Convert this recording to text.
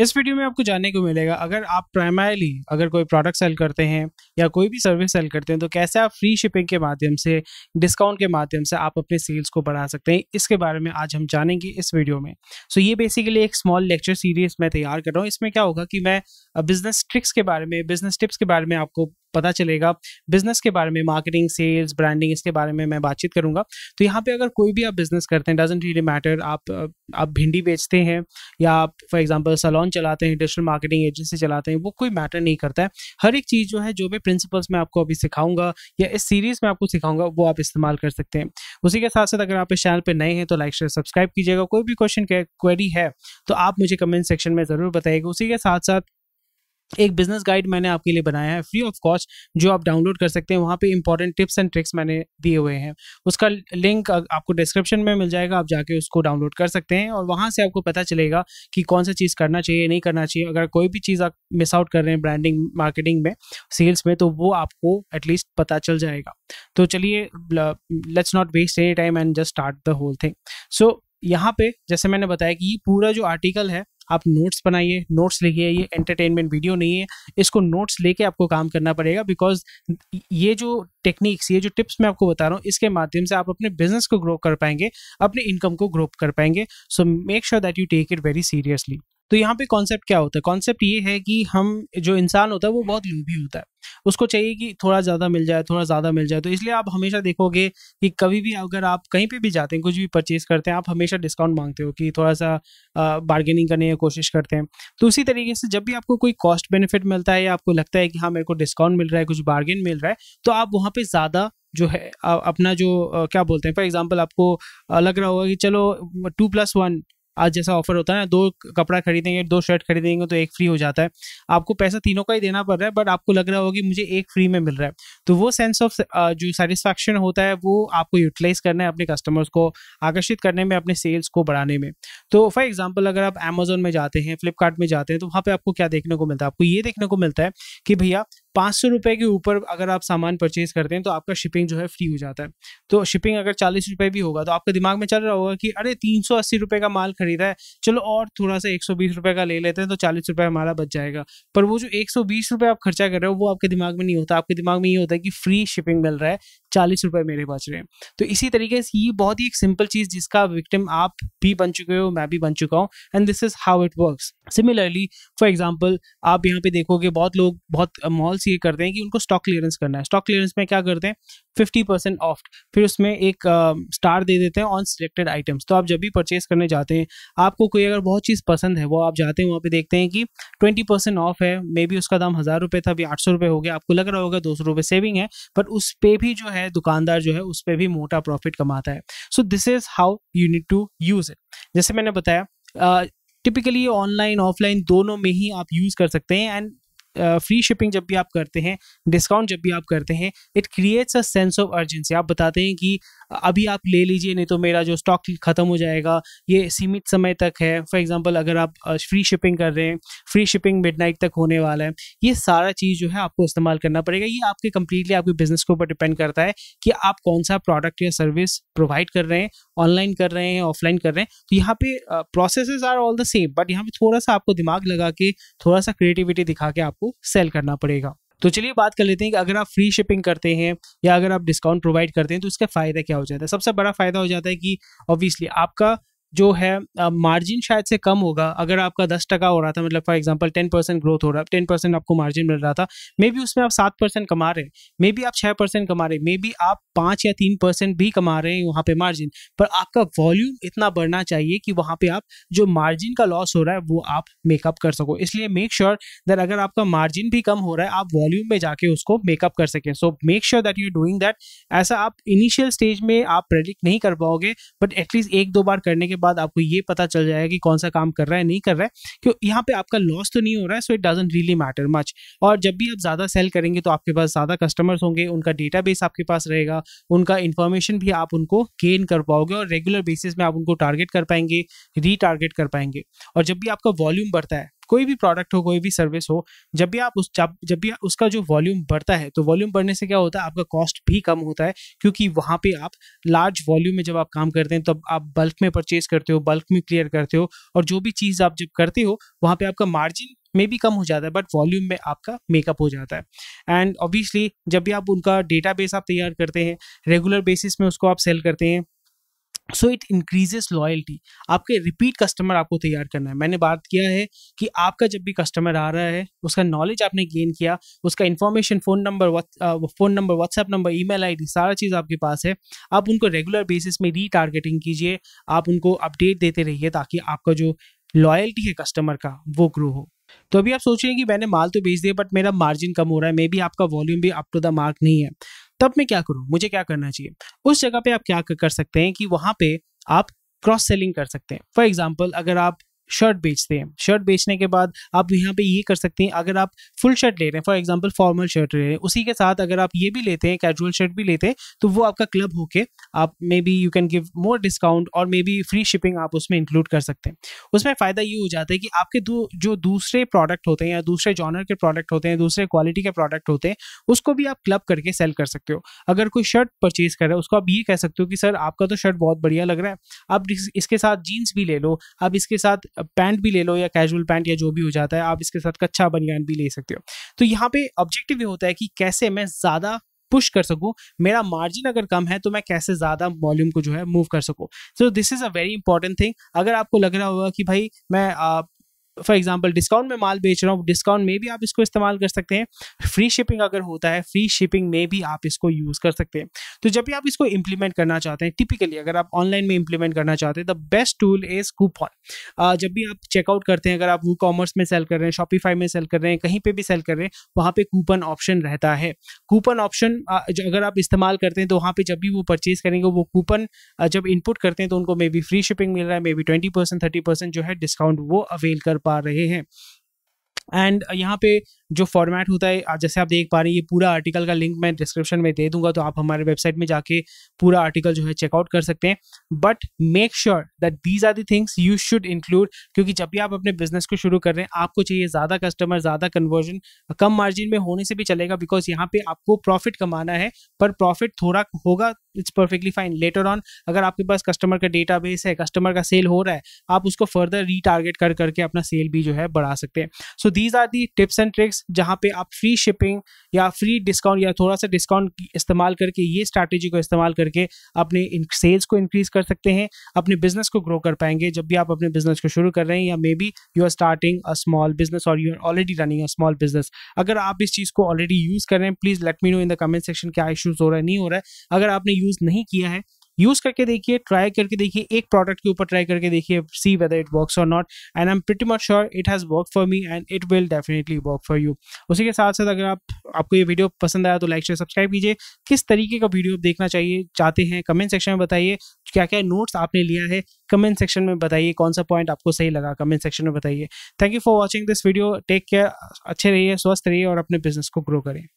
इस वीडियो में आपको जानने को मिलेगा अगर आप प्राइमरली अगर कोई प्रोडक्ट सेल करते हैं या कोई भी सर्विस सेल करते हैं तो कैसे आप फ्री शिपिंग के माध्यम से डिस्काउंट के माध्यम से आप अपने सेल्स को बढ़ा सकते हैं इसके बारे में आज हम जानेंगे इस वीडियो में सो so, ये बेसिकली एक स्मॉल लेक्चर सीरीज मैं तैयार कर रहा हूँ इसमें क्या होगा कि मैं बिजनेस ट्रिक्स के बारे में बिजनेस टिप्स के बारे में आपको पता चलेगा बिजनेस के बारे में मार्केटिंग सेल्स ब्रांडिंग इसके बारे में मैं बातचीत करूंगा तो यहाँ पे अगर कोई भी आप बिजनेस करते हैं डजेंट रियली मैटर आप आप भिंडी बेचते हैं या आप फॉर एग्जाम्पल सलोन चलाते हैं डिजिटल मार्केटिंग एजेंसी चलाते हैं वो कोई मैटर नहीं करता है हर एक चीज़ जो है जो भी प्रिंसिपल्स मैं आपको अभी सिखाऊंगा या इस सीरीज़ में आपको सिखाऊंगा वो आप इस्तेमाल कर सकते हैं उसी के साथ साथ अगर आप इस चैनल पर नए हैं तो लाइक शेयर सब्सक्राइब कीजिएगा कोई भी क्वेश्चन क्वेरी है तो आप मुझे कमेंट सेक्शन में ज़रूर बताइएगा उसी के साथ साथ एक बिजनेस गाइड मैंने आपके लिए बनाया है फ्री ऑफ कॉस्ट जो आप डाउनलोड कर सकते हैं वहाँ पे इंपॉर्टेंट टिप्स एंड ट्रिक्स मैंने दिए हुए हैं उसका लिंक आपको डिस्क्रिप्शन में मिल जाएगा आप जाके उसको डाउनलोड कर सकते हैं और वहाँ से आपको पता चलेगा कि कौन सा चीज़ करना चाहिए नहीं करना चाहिए अगर कोई भी चीज़ आप मिस आउट कर रहे हैं ब्रांडिंग मार्केटिंग में सेल्स में तो वो आपको एटलीस्ट पता चल जाएगा तो चलिए let's not waste any time and just start the whole thing so यहाँ पे जैसे मैंने बताया कि ये पूरा जो आर्टिकल है आप नोट्स बनाइए नोट्स लिखिए ये एंटरटेनमेंट वीडियो नहीं है इसको नोट्स लेके आपको काम करना पड़ेगा बिकॉज ये जो टेक्निक्स ये जो टिप्स मैं आपको बता रहा हूँ इसके माध्यम से आप अपने बिजनेस को ग्रो कर पाएंगे अपने इनकम को ग्रो कर पाएंगे so make sure that you take it very seriously तो यहाँ पे कॉन्सेप्ट क्या होता है कॉन्सेप्ट ये है कि हम जो इंसान होता है वो बहुत लोभी होता है उसको चाहिए कि थोड़ा ज़्यादा मिल जाए थोड़ा ज़्यादा मिल जाए तो इसलिए आप हमेशा देखोगे कि कभी भी अगर आप कहीं पे भी जाते हैं कुछ भी परचेज करते हैं आप हमेशा डिस्काउंट मांगते हो कि थोड़ा सा बार्गेनिंग करने की कोशिश करते हैं तो उसी तरीके से जब भी आपको कोई कॉस्ट बेनिफिट मिलता है या आपको लगता है कि हाँ मेरे को डिस्काउंट मिल रहा है कुछ बार्गेन मिल रहा है तो आप वहाँ पर ज़्यादा जो है अपना जो क्या बोलते हैं फॉर एग्जाम्पल आपको लग रहा होगा कि चलो टू प्लस वन आज जैसा ऑफर होता है ना दो कपड़ा खरीदेंगे दो शर्ट खरीदेंगे तो एक फ्री हो जाता है आपको पैसा तीनों का ही देना पड़ रहा है बट आपको लग रहा होगा कि मुझे एक फ्री में मिल रहा है तो वो सेंस ऑफ जो सेटिस्फैक्शन होता है वो आपको यूटिलाइज करना है अपने कस्टमर्स को आकर्षित करने में अपने सेल्स को बढ़ाने में तो फॉर एग्जाम्पल अगर आप अमेजोन में जाते हैं फ्लिपकार्ट में जाते हैं तो वहाँ पर आपको क्या देखने को मिलता है आपको ये देखने को मिलता है कि भैया पाँच सौ रुपये के ऊपर अगर आप सामान परचेज करते हैं तो आपका शिपिंग जो है फ्री हो जाता है तो शिपिंग अगर चालीस रुपये भी होगा तो आपके दिमाग में चल रहा होगा कि अरे तीन सौ अस्सी रुपये का माल खरीदा है चलो और थोड़ा सा एक सौ बीस रुपये का ले लेते हैं तो चालीस रुपये हमारा बच जाएगा पर वो जो एक सौ बीस रुपये आप खर्चा कर रहे हो वो आपके दिमाग में नहीं होता आपके दिमाग में ये होता है कि फ्री शिपिंग मिल रहा है चालीस रुपए मेरे बच रहे हैं तो इसी तरीके से ये बहुत ही एक सिंपल चीज़ जिसका विक्टिम आप भी बन चुके हो मैं भी बन चुका हूँ and this is how it work similarly for example आप यहाँ पे देखोगे बहुत लोग बहुत मॉल्स ये करते हैं कि उनको स्टॉक क्लियरेंस करना है स्टॉक क्लियरेंस में क्या करते हैं फिफ्टी परसेंट ऑफ फिर उसमें एक स्टार uh, दे देते हैं ऑन सिलेक्टेड आइटम्स तो आप जब भी परचेज करने जाते हैं आपको कोई अगर बहुत चीज़ पसंद है वो आप जाते हैं वहाँ पे देखते हैं कि ट्वेंटी परसेंट ऑफ है मे बी उसका दाम हज़ार रुपये था अभी आठ सौ रुपये हो गया आपको लग रहा होगा दो सौ रुपये सेविंग है बट उस पर भी जो है है दुकानदार जो है उस पर भी मोटा प्रॉफिट कमाता है so this is how you need to use it जैसे मैंने बताया टिपिकली ऑनलाइन ऑफलाइन दोनों में ही आप यूज कर सकते हैं एंड फ्री शिपिंग जब भी आप करते हैं डिस्काउंट जब भी आप करते हैं it creates a sense of urgency आप बताते हैं कि अभी आप ले लीजिए नहीं तो मेरा जो स्टॉक ख़त्म हो जाएगा ये सीमित समय तक है फॉर एग्जांपल अगर आप फ्री शिपिंग कर रहे हैं फ्री शिपिंग मिड तक होने वाला है ये सारा चीज़ जो है आपको इस्तेमाल करना पड़ेगा ये आपके कम्प्लीटली आपके बिजनेस के ऊपर डिपेंड करता है कि आप कौन सा प्रोडक्ट या सर्विस प्रोवाइड कर रहे हैं ऑनलाइन कर रहे हैं ऑफलाइन कर रहे हैं तो यहाँ पे processes are all the same but यहाँ पे थोड़ा सा आपको दिमाग लगा के थोड़ा सा क्रिएटिविटी दिखा के आपको सेल करना पड़ेगा तो चलिए बात कर लेते हैं कि अगर आप फ्री शिपिंग करते हैं या अगर आप डिस्काउंट प्रोवाइड करते हैं तो उसका फ़ायदा क्या हो जाता है सबसे बड़ा फ़ायदा हो जाता है कि ऑब्वियसली आपका जो है मार्जिन शायद से कम होगा अगर आपका दस टका हो रहा था मतलब for example ten percent growth हो रहा है टेन परसेंट आपको मार्जिन मिल रहा था मे बी उसमें आप सात परसेंट कमा रहे हैं मे बी आप छः परसेंट कमा रहे हैं मे बी आप पाँच या तीन परसेंट भी कमा रहे हैं वहाँ पे मार्जिन पर आपका वॉल्यूम इतना बढ़ना चाहिए कि वहाँ पर आप जो मार्जिन का लॉस हो रहा है वो आप मेकअप कर सको इसलिए मेक श्योर दैट अगर आपका मार्जिन भी कम हो रहा है आप वॉल्यूम में जाके उसको मेकअप कर सकें so make sure that you doing that ऐसा आप इनिशियल स्टेज में आप प्रेडिक्ट नहीं कर पाओगे बट एटलीस्ट एक दो बार करने के के बाद आपको ये पता चल जाएगा कि कौन सा काम कर रहा है नहीं कर रहा है क्यों यहाँ पे आपका लॉस तो नहीं हो रहा है so it doesn't really matter much और जब भी आप ज़्यादा सेल करेंगे तो आपके पास ज़्यादा कस्टमर्स होंगे उनका डेटा आपके पास रहेगा उनका इन्फॉर्मेशन भी आप उनको गेन कर पाओगे और रेगुलर बेसिस में आप उनको टारगेट कर पाएंगे रीटारगेट कर पाएंगे और जब भी आपका वॉल्यूम बढ़ता है कोई भी प्रोडक्ट हो कोई भी सर्विस हो जब भी आप उस जब जब भी उसका जो वॉल्यूम बढ़ता है तो वॉल्यूम बढ़ने से क्या होता है आपका कॉस्ट भी कम होता है क्योंकि वहाँ पे आप लार्ज वॉल्यूम में जब आप काम करते हैं तब तो आप बल्क में परचेज करते हो बल्क में क्लियर करते हो और जो भी चीज़ आप जब करते हो वहाँ पर आपका मार्जिन में भी कम हो जाता है बट वॉल्यूम में आपका मेकअप हो जाता है एंड ऑब्वियसली जब भी आप उनका डेटा आप तैयार करते हैं रेगुलर बेसिस में उसको आप सेल करते हैं सो इट इंक्रीजेस लॉयल्टी आपके रिपीट कस्टमर आपको तैयार करना है मैंने बात किया है कि आपका जब भी कस्टमर आ रहा है उसका नॉलेज आपने गेन किया उसका information phone number phone number WhatsApp number I D सारा चीज़ आपके पास है आप उनको रेगुलर बेसिस में रीटारगेटिंग कीजिए आप उनको अपडेट देते रहिए ताकि आपका जो लॉयल्टी है कस्टमर का वो ग्रो हो तो अभी आप सोच रहे हैं कि मैंने माल तो बेच दिया बट मेरा मार्जिन कम हो रहा है मे बी आपका वॉल्यूम भी अप टू द मार्क नहीं है तब मैं क्या करूँ मुझे क्या करना चाहिए उस जगह पे आप क्या कर सकते हैं कि वहाँ पे आप क्रॉस सेलिंग कर सकते हैं फॉर एग्जाम्पल अगर आप शर्ट बेचते हैं शर्ट बेचने के बाद आप यहाँ पे ये कर सकते हैं अगर आप फुल शर्ट ले रहे हैं फॉर एग्जांपल फॉर्मल शर्ट ले रहे हैं उसी के साथ अगर आप ये भी लेते हैं कैजुअल शर्ट भी लेते हैं तो वो आपका क्लब होके आप maybe you can give more discount और मे बी फ्री शिपिंग आप उसमें इंक्लूड कर सकते हैं उसमें फ़ायदा ये हो जाता है कि आपके दो जो दूसरे प्रोडक्ट होते हैं या दूसरे जॉनर के प्रोडक्ट होते हैं दूसरे क्वालिटी के प्रोडक्ट होते हैं उसको भी आप क्लब करके सेल कर सकते हो अगर कोई शर्ट परचेज कर रहा है उसको आप ये कह सकते हो कि सर आपका तो शर्ट बहुत बढ़िया लग रहा है आप इसके साथ जीन्स भी ले लो आप इसके साथ पैंट भी ले लो या कैजुअल पैंट या जो भी हो जाता है आप इसके साथ कच्चा बनियान भी ले सकते हो तो यहाँ पे ऑब्जेक्टिव ये होता है कि कैसे मैं ज़्यादा पुश कर सकूँ मेरा मार्जिन अगर कम है तो मैं कैसे ज़्यादा वॉल्यूम को जो है मूव कर सकूँ so this is a very important thing अगर आपको लग रहा होगा कि भाई मैं फॉर एग्जाम्पल डिस्काउंट में माल बेच रहा हूँ डिस्काउंट में भी आप इसको इस्तेमाल कर सकते हैं फ्री शिपिंग अगर होता है फ्री शिपिंग में भी आप इसको यूज़ कर सकते हैं तो जब भी आप इसको इंप्लीमेंट करना चाहते हैं टिपिकली अगर आप ऑनलाइन में इंप्लीमेंट करना चाहते हैं the best tool is coupon जब भी आप चेकआउट करते हैं अगर आप वो कॉमर्स में सेल कर रहे हैं शॉपीफाई में सेल कर रहे हैं कहीं पर भी सेल कर रहे हैं वहाँ पर कूपन ऑप्शन रहता है कूपन ऑप्शन अगर आप इस्तेमाल करते हैं तो वहाँ पर जब भी वो परचेज़ करेंगे वो कूपन जब इनपुट करते हैं तो उनको मे बी फ्री शिपिंग मिल रहा है maybe twenty percent thirty percent जो है डिस्काउंट वो अवेल कर पा रहे हैं एंड uh, यहाँ पे जो फॉर्मेट होता है जैसे आप देख पा रहे हैं ये पूरा आर्टिकल का लिंक मैं डिस्क्रिप्शन में दे दूंगा तो आप हमारे वेबसाइट में जाके पूरा आर्टिकल जो है चेकआउट कर सकते हैं but make sure that these are the things you should include क्योंकि जब भी आप अपने बिजनेस को शुरू कर रहे हैं आपको चाहिए ज़्यादा कस्टमर ज़्यादा कन्वर्जन कम मार्जिन में होने से भी चलेगा बिकॉज यहाँ पे आपको प्रॉफिट कमाना है पर प्रॉफिट थोड़ा होगा it's perfectly fine later on अगर आपके पास कस्टमर का डेटा है कस्टमर का सेल हो रहा है आप उसको फर्दर रीटारगेट कर करके अपना सेल भी जो है बढ़ा सकते हैं so these are the tips and tricks जहाँ पे आप फ्री शिपिंग या फ्री डिस्काउंट या थोड़ा सा डिस्काउंट इस्तेमाल करके ये स्ट्रैटेजी को इस्तेमाल करके अपने सेल्स को इंक्रीज कर सकते हैं अपने बिजनेस को ग्रो कर पाएंगे जब भी आप अपने बिजनेस को शुरू कर रहे हैं या maybe you are starting a small business और you are already running a small business अगर आप इस चीज़ को ऑलरेडी यूज़ कर रहे हैं please let me know in the comment section क्या इशूज़ हो रहा है नहीं हो रहा है अगर आपने यूज़ नहीं किया है यूज करके देखिए ट्राई करके देखिए एक प्रोडक्ट के ऊपर ट्राई करके देखिए सी वेदर इट वर्क और not and I am pretty much sure it has work for me and it will definitely work for you उसी के साथ साथ अगर आप आपको ये वीडियो पसंद आया तो लाइक शेयर सब्सक्राइब कीजिए किस तरीके का वीडियो आप देखना चाहिए चाहते हैं कमेंट सेक्शन में बताइए क्या क्या नोट्स आपने लिया है कमेंट सेक्शन में बताइए कौन सा पॉइंट आपको सही लगा कमेंट सेक्शन में बताइए thank you for watching this video take care अच्छे रहिए स्वस्थ रहिए और अपने बिजनेस को ग्रो करें